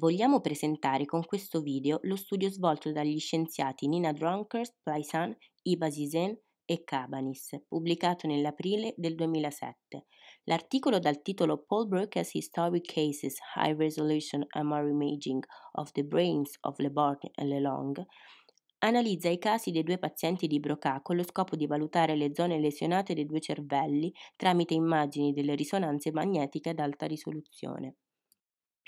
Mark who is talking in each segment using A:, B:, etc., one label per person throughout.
A: Vogliamo presentare con questo video lo studio svolto dagli scienziati Nina Drunkers, Playsan, Iba Zizen e Cabanis, pubblicato nell'aprile del 2007. L'articolo dal titolo Paul Broca's Historic Cases High Resolution MR Imaging of the Brains of Le Borgne and Le analizza i casi dei due pazienti di Broca con lo scopo di valutare le zone lesionate dei due cervelli tramite immagini delle risonanze magnetiche ad alta risoluzione.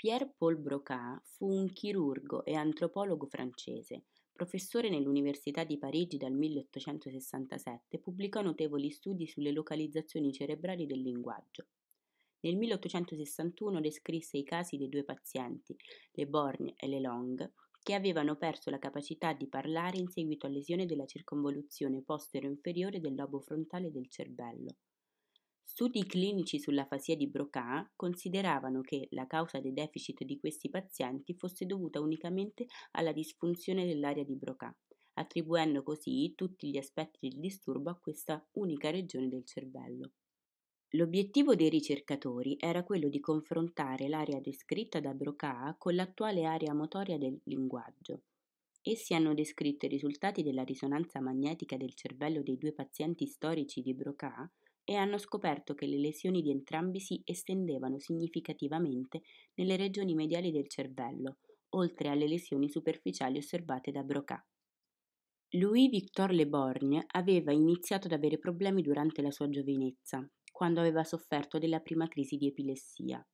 A: Pierre Paul Broca fu un chirurgo e antropologo francese. Professore nell'Università di Parigi dal 1867, pubblicò notevoli studi sulle localizzazioni cerebrali del linguaggio. Nel 1861 descrisse i casi dei due pazienti, le Borgne e le Long, che avevano perso la capacità di parlare in seguito a lesione della circonvoluzione postero inferiore del lobo frontale del cervello. Studi clinici sulla sull'afasia di Broca consideravano che la causa dei deficit di questi pazienti fosse dovuta unicamente alla disfunzione dell'area di Broca, attribuendo così tutti gli aspetti del disturbo a questa unica regione del cervello. L'obiettivo dei ricercatori era quello di confrontare l'area descritta da Broca con l'attuale area motoria del linguaggio. Essi hanno descritto i risultati della risonanza magnetica del cervello dei due pazienti storici di Broca e hanno scoperto che le lesioni di entrambi si estendevano significativamente nelle regioni mediali del cervello, oltre alle lesioni superficiali osservate da Broca. Louis Victor Le Borgne aveva iniziato ad avere problemi durante la sua giovinezza, quando aveva sofferto della prima crisi di epilessia.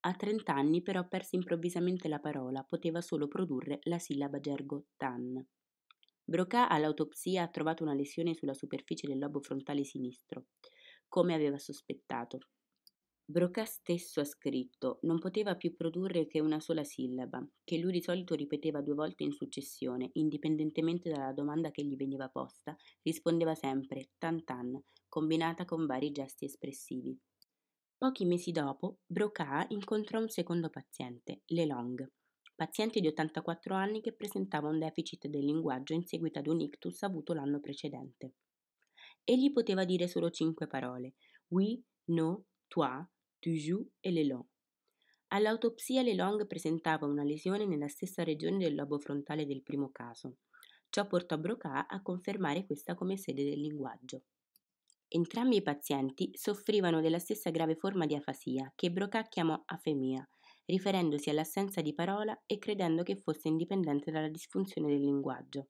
A: A 30 anni però perse improvvisamente la parola, poteva solo produrre la sillaba gergo tan. Broca all'autopsia ha trovato una lesione sulla superficie del lobo frontale sinistro come aveva sospettato. Broca stesso ha scritto, non poteva più produrre che una sola sillaba, che lui di solito ripeteva due volte in successione, indipendentemente dalla domanda che gli veniva posta, rispondeva sempre tan tan, combinata con vari gesti espressivi. Pochi mesi dopo, Broca incontrò un secondo paziente, Lelong, paziente di 84 anni che presentava un deficit del linguaggio in seguito ad un ictus avuto l'anno precedente. Egli poteva dire solo cinque parole: oui, no, toi, toujours e le long. All'autopsia Lelong presentava una lesione nella stessa regione del lobo frontale del primo caso. Ciò portò Broca a confermare questa come sede del linguaggio. Entrambi i pazienti soffrivano della stessa grave forma di afasia che Broca chiamò afemia, riferendosi all'assenza di parola e credendo che fosse indipendente dalla disfunzione del linguaggio.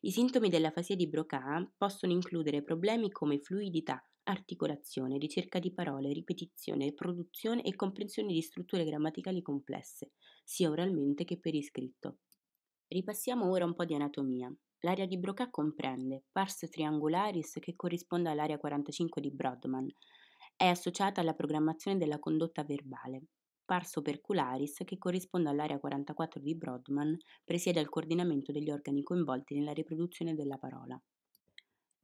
A: I sintomi della fasia di Broca possono includere problemi come fluidità, articolazione, ricerca di parole, ripetizione, produzione e comprensione di strutture grammaticali complesse, sia oralmente che per iscritto. Ripassiamo ora un po' di anatomia. L'area di Broca comprende pars triangularis che corrisponde all'area 45 di Brodmann. È associata alla programmazione della condotta verbale. Parso Percularis, che corrisponde all'area 44 di Brodman, presiede al coordinamento degli organi coinvolti nella riproduzione della parola.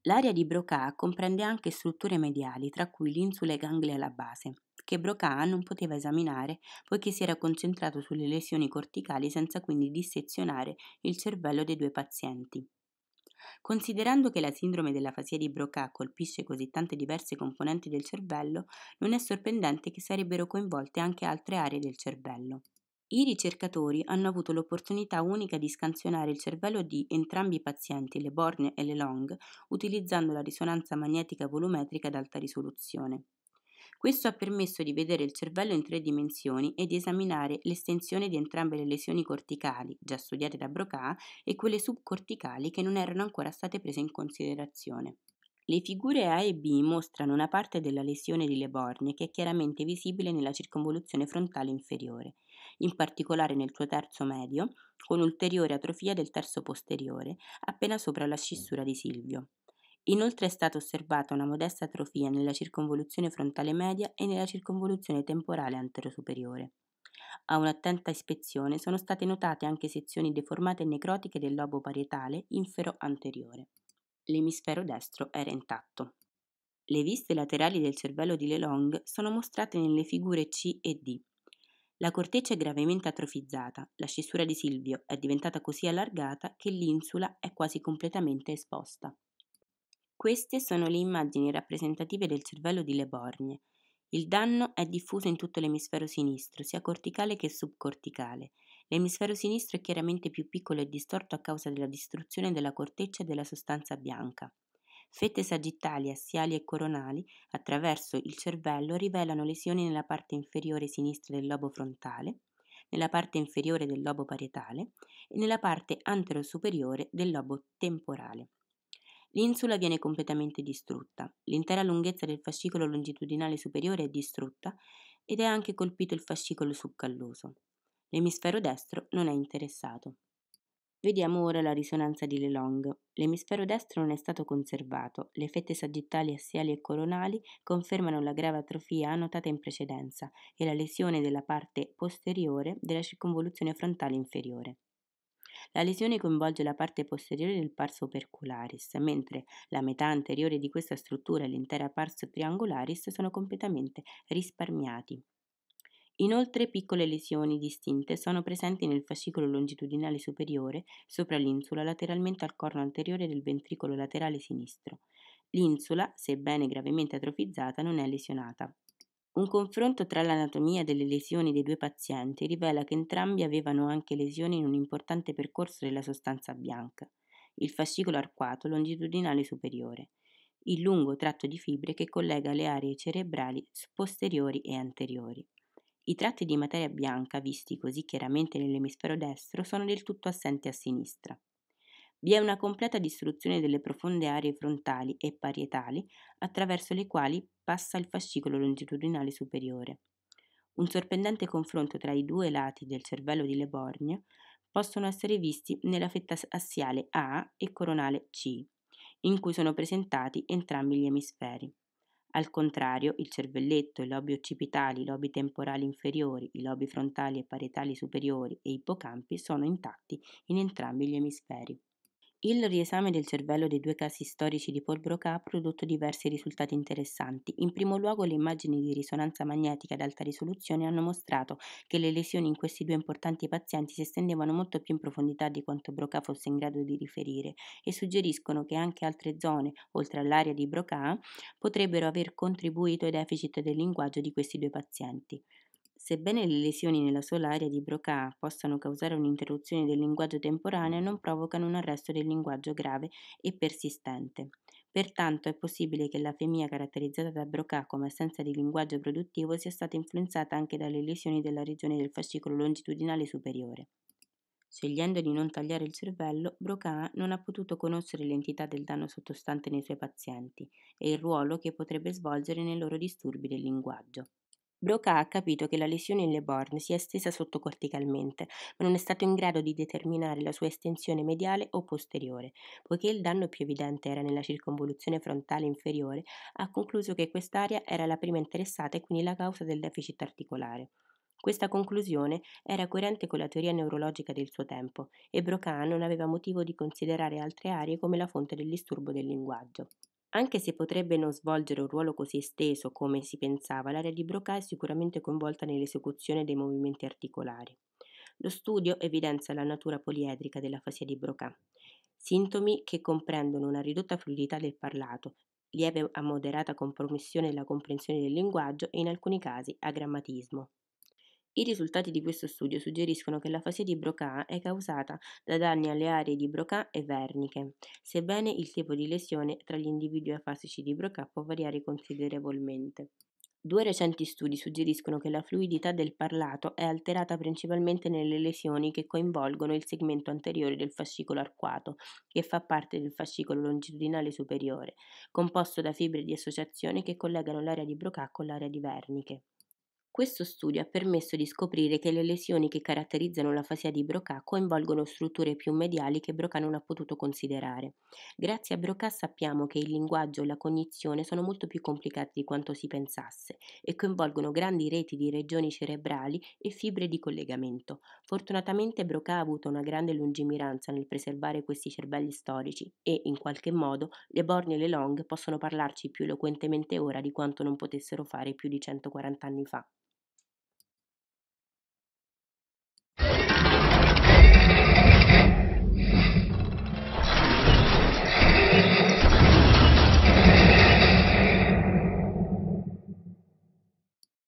A: L'area di Broca comprende anche strutture mediali, tra cui l'insula e ganglia alla base, che Broca non poteva esaminare poiché si era concentrato sulle lesioni corticali senza quindi dissezionare il cervello dei due pazienti. Considerando che la sindrome della fasia di Broca colpisce così tante diverse componenti del cervello, non è sorprendente che sarebbero coinvolte anche altre aree del cervello. I ricercatori hanno avuto l'opportunità unica di scansionare il cervello di entrambi i pazienti, le Borne e le Long, utilizzando la risonanza magnetica volumetrica ad alta risoluzione. Questo ha permesso di vedere il cervello in tre dimensioni e di esaminare l'estensione di entrambe le lesioni corticali, già studiate da Broca, e quelle subcorticali che non erano ancora state prese in considerazione. Le figure A e B mostrano una parte della lesione di Leborgne che è chiaramente visibile nella circonvoluzione frontale inferiore, in particolare nel suo terzo medio, con ulteriore atrofia del terzo posteriore, appena sopra la scissura di Silvio. Inoltre è stata osservata una modesta atrofia nella circonvoluzione frontale media e nella circonvoluzione temporale anterosuperiore. A un'attenta ispezione sono state notate anche sezioni deformate e necrotiche del lobo parietale infero anteriore. L'emisfero destro era intatto. Le viste laterali del cervello di Lelong sono mostrate nelle figure C e D. La corteccia è gravemente atrofizzata, la scissura di Silvio è diventata così allargata che l'insula è quasi completamente esposta. Queste sono le immagini rappresentative del cervello di Le Borgne. Il danno è diffuso in tutto l'emisfero sinistro, sia corticale che subcorticale. L'emisfero sinistro è chiaramente più piccolo e distorto a causa della distruzione della corteccia e della sostanza bianca. Fette sagittali, assiali e coronali, attraverso il cervello, rivelano lesioni nella parte inferiore sinistra del lobo frontale, nella parte inferiore del lobo parietale e nella parte antero-superiore del lobo temporale. L'insula viene completamente distrutta, l'intera lunghezza del fascicolo longitudinale superiore è distrutta ed è anche colpito il fascicolo succalloso. L'emisfero destro non è interessato. Vediamo ora la risonanza di Lelong. L'emisfero destro non è stato conservato, le fette sagittali, assiali e coronali confermano la grave atrofia annotata in precedenza e la lesione della parte posteriore della circonvoluzione frontale inferiore. La lesione coinvolge la parte posteriore del pars opercularis, mentre la metà anteriore di questa struttura e l'intera pars triangularis sono completamente risparmiati. Inoltre piccole lesioni distinte sono presenti nel fascicolo longitudinale superiore, sopra l'insula, lateralmente al corno anteriore del ventricolo laterale sinistro. L'insula, sebbene gravemente atrofizzata, non è lesionata. Un confronto tra l'anatomia delle lesioni dei due pazienti rivela che entrambi avevano anche lesioni in un importante percorso della sostanza bianca, il fascicolo arcuato longitudinale superiore, il lungo tratto di fibre che collega le aree cerebrali posteriori e anteriori. I tratti di materia bianca visti così chiaramente nell'emisfero destro sono del tutto assenti a sinistra. Vi è una completa distruzione delle profonde aree frontali e parietali attraverso le quali passa il fascicolo longitudinale superiore. Un sorprendente confronto tra i due lati del cervello di Le Borgne possono essere visti nella fetta assiale A e coronale C, in cui sono presentati entrambi gli emisferi. Al contrario, il cervelletto, i lobi occipitali, i lobi temporali inferiori, i lobi frontali e parietali superiori e i ipocampi sono intatti in entrambi gli emisferi. Il riesame del cervello dei due casi storici di Paul Broca ha prodotto diversi risultati interessanti. In primo luogo le immagini di risonanza magnetica ad alta risoluzione hanno mostrato che le lesioni in questi due importanti pazienti si estendevano molto più in profondità di quanto Broca fosse in grado di riferire e suggeriscono che anche altre zone, oltre all'area di Broca, potrebbero aver contribuito ai deficit del linguaggio di questi due pazienti. Sebbene le lesioni nella sola area di Broca possano causare un'interruzione del linguaggio temporaneo, non provocano un arresto del linguaggio grave e persistente. Pertanto è possibile che l'afemia caratterizzata da Broca come assenza di linguaggio produttivo sia stata influenzata anche dalle lesioni della regione del fascicolo longitudinale superiore. Scegliendo di non tagliare il cervello, Broca non ha potuto conoscere l'entità del danno sottostante nei suoi pazienti e il ruolo che potrebbe svolgere nei loro disturbi del linguaggio. Broca ha capito che la lesione in Leborn si è estesa sottocorticalmente, ma non è stato in grado di determinare la sua estensione mediale o posteriore. Poiché il danno più evidente era nella circonvoluzione frontale inferiore, ha concluso che quest'area era la prima interessata e quindi la causa del deficit articolare. Questa conclusione era coerente con la teoria neurologica del suo tempo e Broca non aveva motivo di considerare altre aree come la fonte del disturbo del linguaggio. Anche se potrebbe non svolgere un ruolo così esteso come si pensava, l'area di Broca è sicuramente coinvolta nell'esecuzione dei movimenti articolari. Lo studio evidenzia la natura poliedrica della fascia di Broca, sintomi che comprendono una ridotta fluidità del parlato, lieve a moderata compromissione della comprensione del linguaggio e in alcuni casi agrammatismo. I risultati di questo studio suggeriscono che l'afasia di Broca è causata da danni alle aree di Broca e verniche, sebbene il tipo di lesione tra gli individui afasici di Broca può variare considerevolmente. Due recenti studi suggeriscono che la fluidità del parlato è alterata principalmente nelle lesioni che coinvolgono il segmento anteriore del fascicolo arcuato, che fa parte del fascicolo longitudinale superiore, composto da fibre di associazione che collegano l'area di Broca con l'area di Verniche. Questo studio ha permesso di scoprire che le lesioni che caratterizzano la fascia di Broca coinvolgono strutture più mediali che Broca non ha potuto considerare. Grazie a Broca sappiamo che il linguaggio e la cognizione sono molto più complicati di quanto si pensasse e coinvolgono grandi reti di regioni cerebrali e fibre di collegamento. Fortunatamente Broca ha avuto una grande lungimiranza nel preservare questi cervelli storici e, in qualche modo, le Borgne e le Long possono parlarci più eloquentemente ora di quanto non potessero fare più di 140 anni fa.